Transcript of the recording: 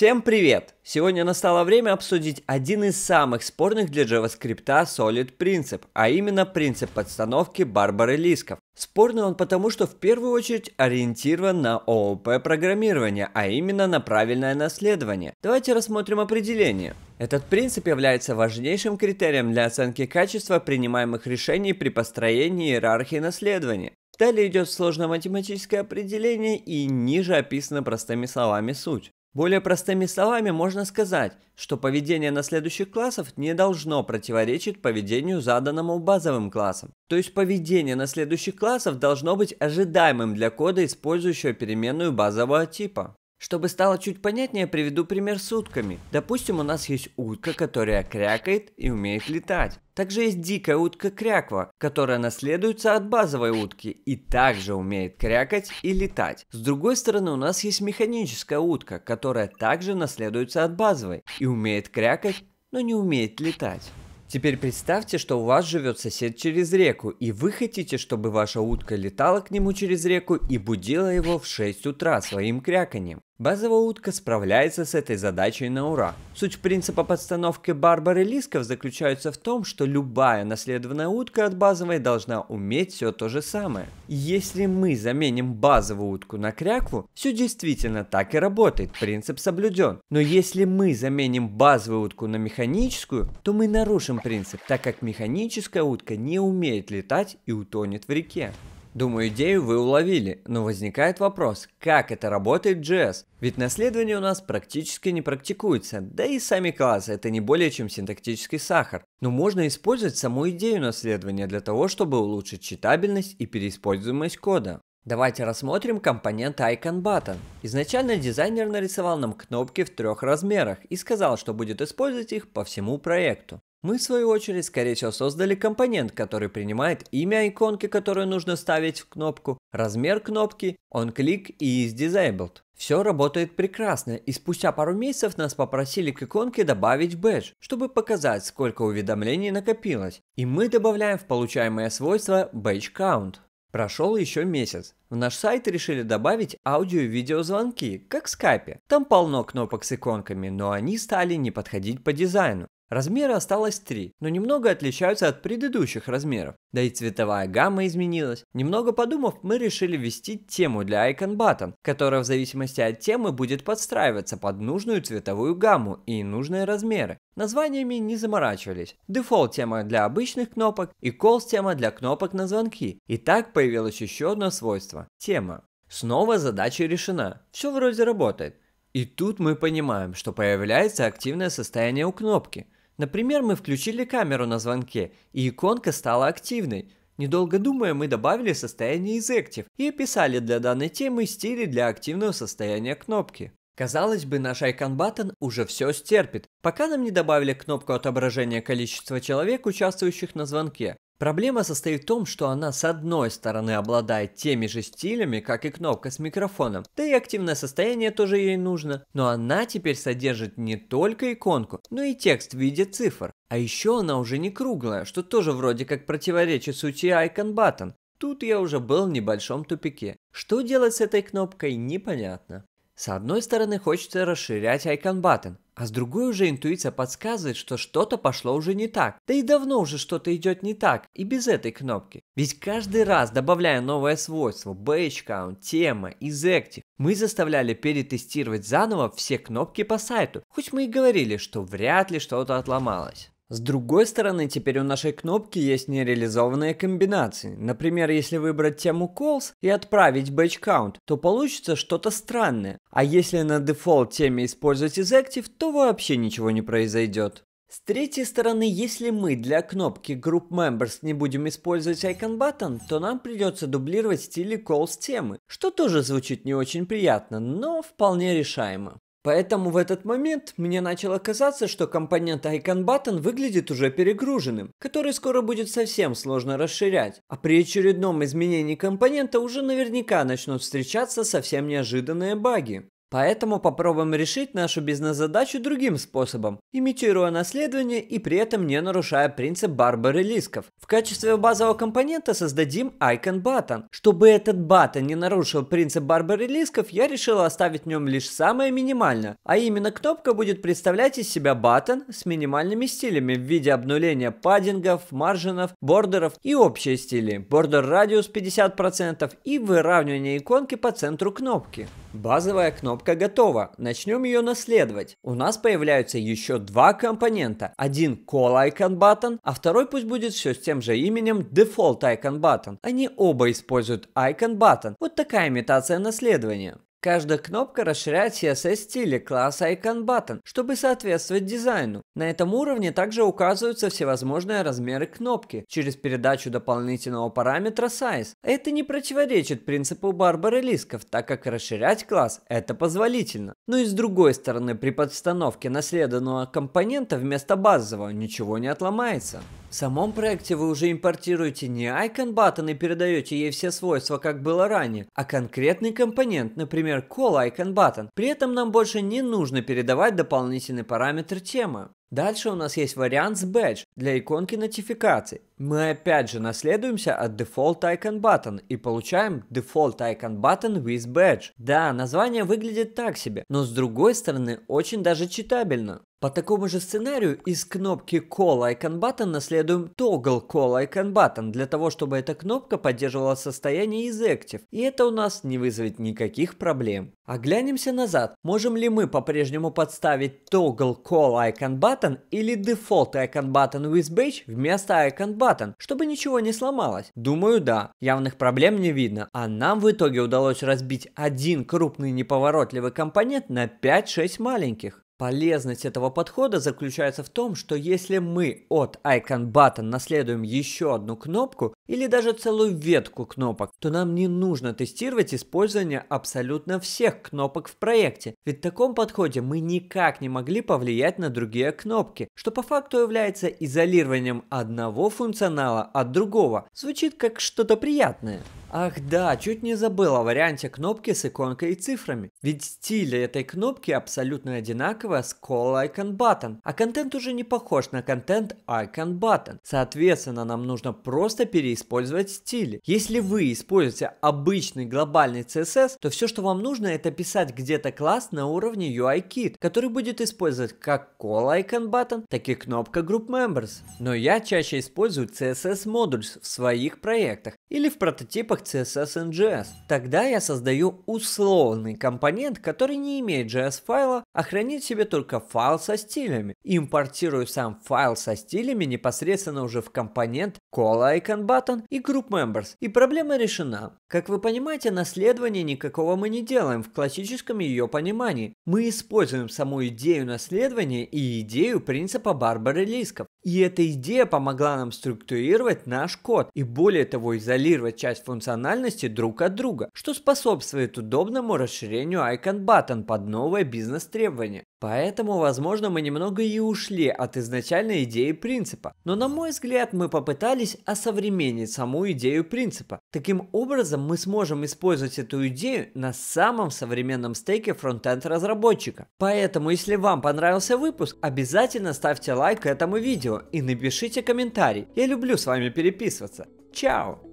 Всем привет! Сегодня настало время обсудить один из самых спорных для JavaScript Solid принцип, а именно принцип подстановки Барбары Лисков. Спорный он потому, что в первую очередь ориентирован на ООП программирование, а именно на правильное наследование. Давайте рассмотрим определение. Этот принцип является важнейшим критерием для оценки качества принимаемых решений при построении иерархии наследования. Далее идет сложное математическое определение и ниже описано простыми словами суть. Более простыми словами можно сказать, что поведение наследующих классов не должно противоречить поведению, заданному базовым классом. То есть поведение наследующих классов должно быть ожидаемым для кода, использующего переменную базового типа. Чтобы стало чуть понятнее, приведу пример с утками. Допустим, у нас есть утка, которая крякает и умеет летать. Также есть дикая утка кряква, которая наследуется от базовой утки и также умеет крякать и летать. С другой стороны, у нас есть механическая утка, которая также наследуется от базовой и умеет крякать, но не умеет летать. Теперь представьте, что у вас живет сосед через реку, и вы хотите, чтобы ваша утка летала к нему через реку и будила его в 6 утра своим кряканьем. Базовая утка справляется с этой задачей на ура. Суть принципа подстановки Барбары Лисков заключается в том, что любая наследованная утка от базовой должна уметь все то же самое. Если мы заменим базовую утку на крякву, все действительно так и работает, принцип соблюден. Но если мы заменим базовую утку на механическую, то мы нарушим принцип, так как механическая утка не умеет летать и утонет в реке. Думаю, идею вы уловили, но возникает вопрос, как это работает JS? Ведь наследование у нас практически не практикуется, да и сами классы это не более чем синтактический сахар. Но можно использовать саму идею наследования для того, чтобы улучшить читабельность и переиспользуемость кода. Давайте рассмотрим компонент Icon Button. Изначально дизайнер нарисовал нам кнопки в трех размерах и сказал, что будет использовать их по всему проекту. Мы, в свою очередь, скорее всего, создали компонент, который принимает имя иконки, которую нужно ставить в кнопку, размер кнопки, onClick и is disabled. Все работает прекрасно, и спустя пару месяцев нас попросили к иконке добавить бэдж, чтобы показать, сколько уведомлений накопилось. И мы добавляем в получаемое свойство badge count. Прошел еще месяц. В наш сайт решили добавить аудио и видеозвонки, как в скайпе. Там полно кнопок с иконками, но они стали не подходить по дизайну. Размеры осталось три, но немного отличаются от предыдущих размеров. Да и цветовая гамма изменилась. Немного подумав, мы решили ввести тему для Icon Button, которая в зависимости от темы будет подстраиваться под нужную цветовую гамму и нужные размеры. Названиями не заморачивались. Дефолт тема для обычных кнопок и Calls тема для кнопок на звонки. И так появилось еще одно свойство – тема. Снова задача решена. Все вроде работает. И тут мы понимаем, что появляется активное состояние у кнопки – Например, мы включили камеру на звонке, и иконка стала активной. Недолго думая, мы добавили состояние из Active и описали для данной темы стили для активного состояния кнопки. Казалось бы, наш Icon Button уже все стерпит, пока нам не добавили кнопку отображения количества человек, участвующих на звонке. Проблема состоит в том, что она с одной стороны обладает теми же стилями, как и кнопка с микрофоном, да и активное состояние тоже ей нужно, но она теперь содержит не только иконку, но и текст в виде цифр. А еще она уже не круглая, что тоже вроде как противоречит сути Icon Button. Тут я уже был в небольшом тупике. Что делать с этой кнопкой, непонятно. С одной стороны, хочется расширять Icon Button, а с другой уже интуиция подсказывает, что что-то пошло уже не так. Да и давно уже что-то идет не так, и без этой кнопки. Ведь каждый раз, добавляя новое свойство, Badge тема, Exactive, мы заставляли перетестировать заново все кнопки по сайту, хоть мы и говорили, что вряд ли что-то отломалось. С другой стороны, теперь у нашей кнопки есть нереализованные комбинации. Например, если выбрать тему calls и отправить batch count, то получится что-то странное. А если на дефолт теме использовать из active, то вообще ничего не произойдет. С третьей стороны, если мы для кнопки Group Members не будем использовать Icon Button, то нам придется дублировать стили calls темы, что тоже звучит не очень приятно, но вполне решаемо. Поэтому в этот момент мне начало казаться, что компонент Icon Button выглядит уже перегруженным, который скоро будет совсем сложно расширять, а при очередном изменении компонента уже наверняка начнут встречаться совсем неожиданные баги. Поэтому попробуем решить нашу бизнес-задачу другим способом, имитируя наследование и при этом не нарушая принцип Барбары Лисков. В качестве базового компонента создадим Icon Button. Чтобы этот button не нарушил принцип Барбары Лисков, я решил оставить в нем лишь самое минимальное, а именно кнопка будет представлять из себя button с минимальными стилями в виде обнуления паддингов, маржинов, бордеров и общие стили. Бордер радиус 50% и выравнивание иконки по центру кнопки. Базовая кнопка готова. Начнем ее наследовать. У нас появляются еще два компонента. Один Call Icon Button, а второй пусть будет все с тем же именем Default Icon Button. Они оба используют Icon Button. Вот такая имитация наследования. Каждая кнопка расширяет CSS стили класса IconButton, чтобы соответствовать дизайну. На этом уровне также указываются всевозможные размеры кнопки через передачу дополнительного параметра size. Это не противоречит принципу Барбары Лисков, так как расширять класс это позволительно. Но и с другой стороны, при подстановке наследованного компонента вместо базового ничего не отломается. В самом проекте вы уже импортируете не icon button и передаете ей все свойства, как было ранее, а конкретный компонент, например, call icon button. При этом нам больше не нужно передавать дополнительный параметр темы. Дальше у нас есть вариант с badge для иконки нотификаций мы опять же наследуемся от Default Icon Button и получаем Default Icon Button with Badge. Да, название выглядит так себе, но с другой стороны очень даже читабельно. По такому же сценарию из кнопки Call Icon Button наследуем Toggle Call Icon Button для того, чтобы эта кнопка поддерживала состояние из Active, и это у нас не вызовет никаких проблем. А глянемся назад, можем ли мы по-прежнему подставить Toggle Call Icon Button или Default Icon Button with Badge вместо Icon Button? клапан, чтобы ничего не сломалось? Думаю, да. Явных проблем не видно. А нам в итоге удалось разбить один крупный неповоротливый компонент на 5-6 маленьких. Полезность этого подхода заключается в том, что если мы от Icon Button наследуем еще одну кнопку или даже целую ветку кнопок, то нам не нужно тестировать использование абсолютно всех кнопок в проекте, ведь в таком подходе мы никак не могли повлиять на другие кнопки, что по факту является изолированием одного функционала от другого. Звучит как что-то приятное. Ах да, чуть не забыл о варианте кнопки с иконкой и цифрами. Ведь стиль этой кнопки абсолютно одинаковый с Call Icon Button, а контент уже не похож на контент Icon Button. Соответственно, нам нужно просто переиспользовать стили. Если вы используете обычный глобальный CSS, то все, что вам нужно, это писать где-то класс на уровне UIKit, который будет использовать как Call Icon Button, так и кнопка Group Members. Но я чаще использую CSS Modules в своих проектах или в прототипах рамках CSS NGS. Тогда я создаю условный компонент, который не имеет JS файла, а хранит в себе только файл со стилями. Импортирую сам файл со стилями непосредственно уже в компонент call icon button и group members. И проблема решена. Как вы понимаете, наследование никакого мы не делаем в классическом ее понимании. Мы используем саму идею наследования и идею принципа Барбары Лисков. И эта идея помогла нам структурировать наш код и более того изолировать часть функциональности друг от друга, что способствует удобному расширению Icon Button под новые бизнес-требования. Поэтому, возможно, мы немного и ушли от изначальной идеи принципа. Но на мой взгляд, мы попытались осовременить саму идею принципа. Таким образом, мы сможем использовать эту идею на самом современном стейке фронтенд разработчика. Поэтому, если вам понравился выпуск, обязательно ставьте лайк этому видео и напишите комментарий. Я люблю с вами переписываться. Чао!